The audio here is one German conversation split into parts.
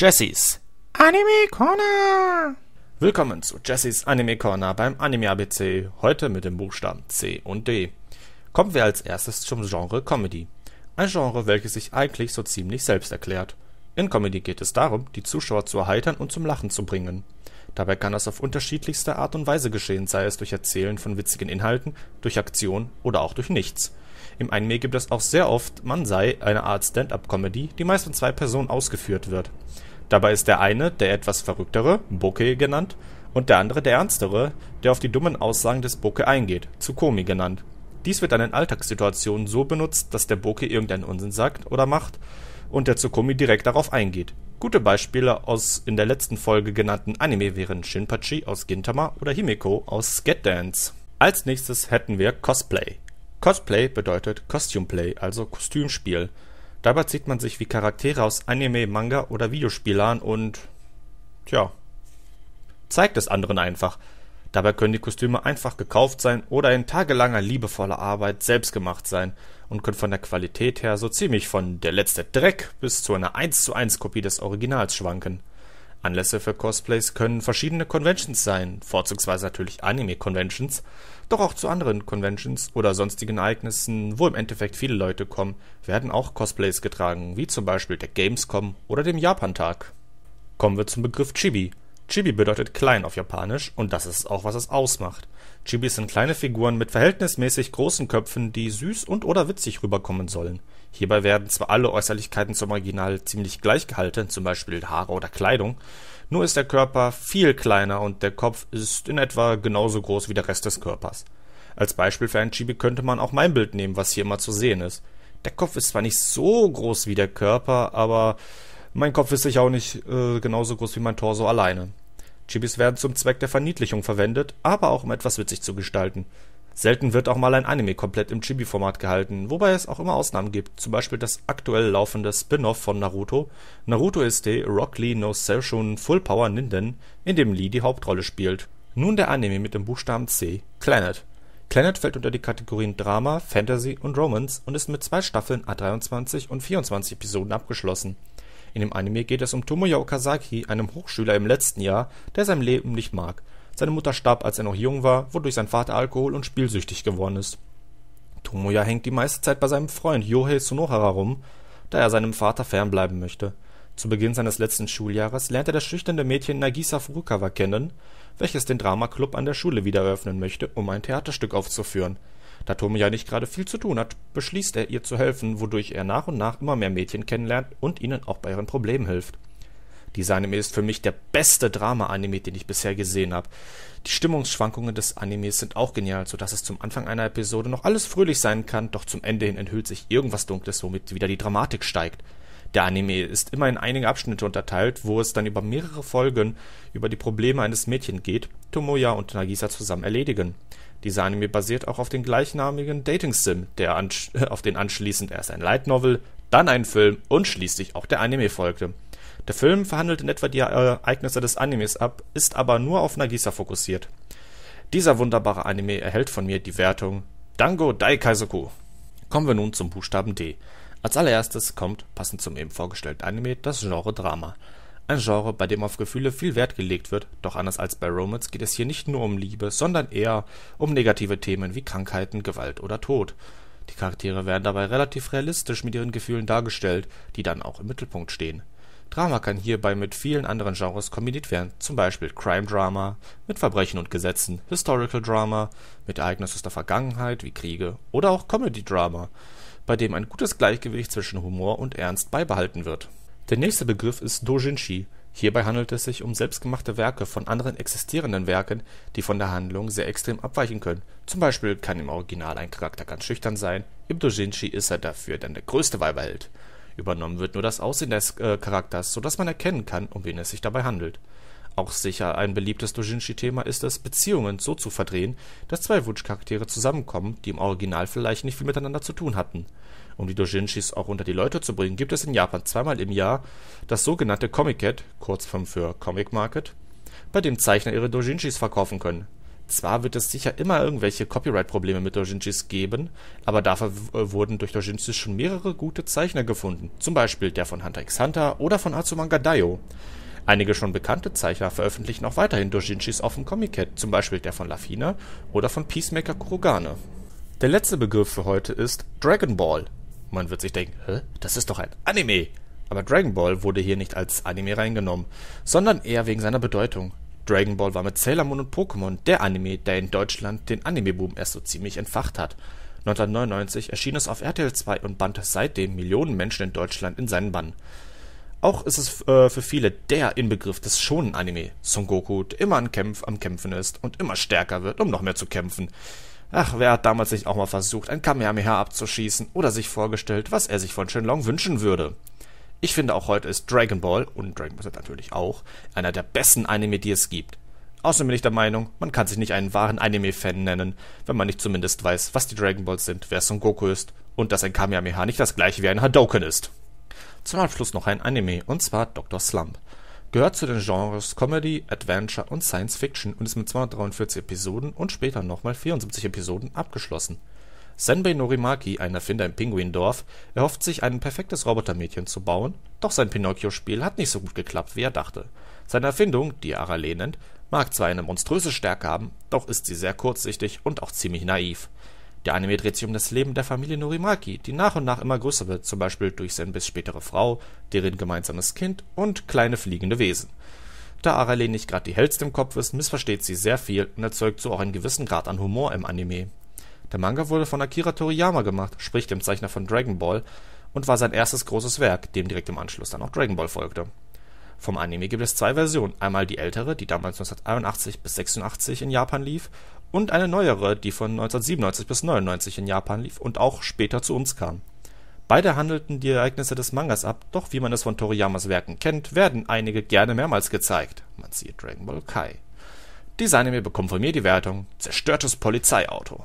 Jessys Anime Corner. Willkommen zu Jessys Anime Corner beim Anime ABC, heute mit dem Buchstaben C und D. Kommen wir als erstes zum Genre Comedy. Ein Genre, welches sich eigentlich so ziemlich selbst erklärt. In Comedy geht es darum, die Zuschauer zu erheitern und zum Lachen zu bringen. Dabei kann das auf unterschiedlichste Art und Weise geschehen, sei es durch Erzählen von witzigen Inhalten, durch Aktion oder auch durch nichts. Im Anime gibt es auch sehr oft Man sei, eine Art Stand-up-Comedy, die meist von zwei Personen ausgeführt wird. Dabei ist der eine, der etwas verrücktere, Bokeh genannt, und der andere der ernstere, der auf die dummen Aussagen des Bokeh eingeht, Tsukomi genannt. Dies wird dann in Alltagssituationen so benutzt, dass der Bokeh irgendeinen Unsinn sagt oder macht und der Tsukomi direkt darauf eingeht. Gute Beispiele aus in der letzten Folge genannten Anime wären Shinpachi aus Gintama oder Himeko aus Sket Dance. Als nächstes hätten wir Cosplay. Cosplay bedeutet Costume Play, also Kostümspiel. Dabei zieht man sich wie Charaktere aus Anime, Manga oder Videospiel an und tja, zeigt es anderen einfach. Dabei können die Kostüme einfach gekauft sein oder in tagelanger liebevoller Arbeit selbst gemacht sein und können von der Qualität her so ziemlich von der letzte Dreck bis zu einer 1 zu 1 Kopie des Originals schwanken. Anlässe für Cosplays können verschiedene Conventions sein, vorzugsweise natürlich Anime-Conventions, doch auch zu anderen Conventions oder sonstigen Ereignissen, wo im Endeffekt viele Leute kommen, werden auch Cosplays getragen, wie zum Beispiel der Gamescom oder dem Japantag. Kommen wir zum Begriff Chibi. Chibi bedeutet klein auf Japanisch und das ist auch, was es ausmacht. Chibis sind kleine Figuren mit verhältnismäßig großen Köpfen, die süß und/oder witzig rüberkommen sollen. Hierbei werden zwar alle Äußerlichkeiten zum Original ziemlich gleich gehalten, zum Beispiel Haare oder Kleidung, nur ist der Körper viel kleiner und der Kopf ist in etwa genauso groß wie der Rest des Körpers. Als Beispiel für ein Chibi könnte man auch mein Bild nehmen, was hier immer zu sehen ist. Der Kopf ist zwar nicht so groß wie der Körper, aber mein Kopf ist sicher auch nicht äh, genauso groß wie mein Torso alleine. Chibis werden zum Zweck der Verniedlichung verwendet, aber auch um etwas witzig zu gestalten. Selten wird auch mal ein Anime komplett im Chibi-Format gehalten, wobei es auch immer Ausnahmen gibt, zum Beispiel das aktuell laufende Spin-off von Naruto, Naruto SD Rock Lee no Seishun Full Power Ninden, in dem Lee die Hauptrolle spielt. Nun der Anime mit dem Buchstaben C, Clanet. Clanet fällt unter die Kategorien Drama, Fantasy und Romance und ist mit zwei Staffeln A23 und 24 Episoden abgeschlossen in dem Anime geht es um Tomoya Okazaki, einem Hochschüler im letzten Jahr, der sein Leben nicht mag. Seine Mutter starb, als er noch jung war, wodurch sein Vater alkohol und spielsüchtig geworden ist. Tomoya hängt die meiste Zeit bei seinem Freund Yohei Sonohara rum, da er seinem Vater fernbleiben möchte. Zu Beginn seines letzten Schuljahres lernt er das schüchterne Mädchen Nagisa Furukawa kennen, welches den Dramaclub an der Schule wieder eröffnen möchte, um ein Theaterstück aufzuführen da Tome ja nicht gerade viel zu tun hat, beschließt er, ihr zu helfen, wodurch er nach und nach immer mehr Mädchen kennenlernt und ihnen auch bei ihren Problemen hilft. Dieser Anime ist für mich der beste Drama-Anime, den ich bisher gesehen habe. Die Stimmungsschwankungen des Animes sind auch genial, sodass es zum Anfang einer Episode noch alles fröhlich sein kann, doch zum Ende hin enthüllt sich irgendwas Dunkles, womit wieder die Dramatik steigt. Der Anime ist immer in einige Abschnitte unterteilt, wo es dann über mehrere Folgen über die Probleme eines Mädchens geht, Tomoya und Nagisa zusammen erledigen. Dieser Anime basiert auch auf dem gleichnamigen Dating-Sim, der auf den anschließend erst ein Light Novel, dann ein Film und schließlich auch der Anime folgte. Der Film verhandelt in etwa die äh, Ereignisse des Animes ab, ist aber nur auf Nagisa fokussiert. Dieser wunderbare Anime erhält von mir die Wertung Dango Dai Kaizoku. Kommen wir nun zum Buchstaben D. Als allererstes kommt, passend zum eben vorgestellten Anime, das Genre Drama. Ein Genre, bei dem auf Gefühle viel Wert gelegt wird, doch anders als bei Romance geht es hier nicht nur um Liebe, sondern eher um negative Themen wie Krankheiten, Gewalt oder Tod. Die Charaktere werden dabei relativ realistisch mit ihren Gefühlen dargestellt, die dann auch im Mittelpunkt stehen. Drama kann hierbei mit vielen anderen Genres kombiniert werden, zum Beispiel Crime Drama mit Verbrechen und Gesetzen, Historical Drama mit Ereignissen aus der Vergangenheit wie Kriege oder auch Comedy Drama bei dem ein gutes Gleichgewicht zwischen Humor und Ernst beibehalten wird. Der nächste Begriff ist Dojinshi. Hierbei handelt es sich um selbstgemachte Werke von anderen existierenden Werken, die von der Handlung sehr extrem abweichen können. Zum Beispiel kann im Original ein Charakter ganz schüchtern sein, im Dojinshi ist er dafür dann der größte Weiberheld. Übernommen wird nur das Aussehen des äh, Charakters, sodass man erkennen kann, um wen es sich dabei handelt. Auch sicher ein beliebtes Dojinshi-Thema ist es, Beziehungen so zu verdrehen, dass zwei Wunschcharaktere zusammenkommen, die im Original vielleicht nicht viel miteinander zu tun hatten. Um die Dojinshis auch unter die Leute zu bringen, gibt es in Japan zweimal im Jahr das sogenannte Comic-Cat, (Kurzform für Comic Market), bei dem Zeichner ihre Dojinshis verkaufen können. Zwar wird es sicher immer irgendwelche Copyright-Probleme mit Dojinshis geben, aber dafür äh, wurden durch Dojinshis schon mehrere gute Zeichner gefunden, zum Beispiel der von Hunter x Hunter oder von Azumanga Daioh. Einige schon bekannte Zeichner veröffentlichen auch weiterhin Dojinshis auf dem Comic-Cat, zum Beispiel der von Lafina oder von Peacemaker Kurogane. Der letzte Begriff für heute ist Dragon Ball. Man wird sich denken, hä, das ist doch ein Anime. Aber Dragon Ball wurde hier nicht als Anime reingenommen, sondern eher wegen seiner Bedeutung. Dragon Ball war mit Sailor Moon und Pokémon der Anime, der in Deutschland den Anime-Boom erst so ziemlich entfacht hat. 1999 erschien es auf RTL 2 und bannte seitdem Millionen Menschen in Deutschland in seinen Bann. Auch ist es äh, für viele der Inbegriff des schonen Anime. Son Goku, der immer an Kämpf, am Kämpfen ist und immer stärker wird, um noch mehr zu kämpfen. Ach, wer hat damals nicht auch mal versucht, ein Kamehameha abzuschießen oder sich vorgestellt, was er sich von Shenlong wünschen würde? Ich finde auch heute ist Dragon Ball und Dragon Ball Z natürlich auch einer der besten Anime, die es gibt. Außerdem bin ich der Meinung, man kann sich nicht einen wahren Anime-Fan nennen, wenn man nicht zumindest weiß, was die Dragon Balls sind, wer Son Goku ist und dass ein Kamehameha nicht das gleiche wie ein Hadouken ist. Zum Abschluss noch ein Anime, und zwar Dr. Slump. Gehört zu den Genres Comedy, Adventure und Science Fiction und ist mit 243 Episoden und später nochmal 74 Episoden abgeschlossen. Senbei Norimaki, ein Erfinder im Pinguindorf, erhofft sich, ein perfektes Robotermädchen zu bauen, doch sein Pinocchio-Spiel hat nicht so gut geklappt, wie er dachte. Seine Erfindung, die er Arale nennt, mag zwar eine monströse Stärke haben, doch ist sie sehr kurzsichtig und auch ziemlich naiv. Der Anime dreht sich um das Leben der Familie Norimaki, die nach und nach immer größer wird, zum Beispiel durch Senbei spätere Frau, deren gemeinsames Kind und kleine fliegende Wesen. Da Arale nicht gerade die hellste im Kopf ist, missversteht sie sehr viel und erzeugt so auch einen gewissen Grad an Humor im Anime. Der Manga wurde von Akira Toriyama gemacht, sprich dem Zeichner von Dragon Ball, und war sein erstes großes Werk, dem direkt im Anschluss dann auch Dragon Ball folgte. Vom Anime gibt es zwei Versionen, einmal die ältere, die damals 1981 bis 86 in Japan lief, und eine neuere, die von 1997 bis 1999 in Japan lief und auch später zu uns kam. Beide handelten die Ereignisse des Mangas ab, doch wie man es von Toriyamas Werken kennt, werden einige gerne mehrmals gezeigt. Man sieht Dragon Ball Kai. Diese Anime bekommt von mir die Wertung Zerstörtes Polizeiauto.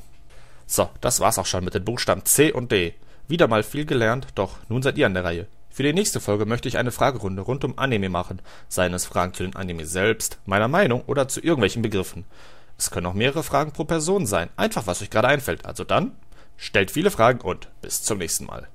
So, das war's auch schon mit den Buchstaben C und D. Wieder mal viel gelernt, doch nun seid ihr an der Reihe. Für die nächste Folge möchte ich eine Fragerunde rund um Anime machen, seien es Fragen zu den Anime selbst, meiner Meinung oder zu irgendwelchen Begriffen. Es können auch mehrere Fragen pro Person sein. Einfach, was euch gerade einfällt. Also dann, stellt viele Fragen und bis zum nächsten Mal.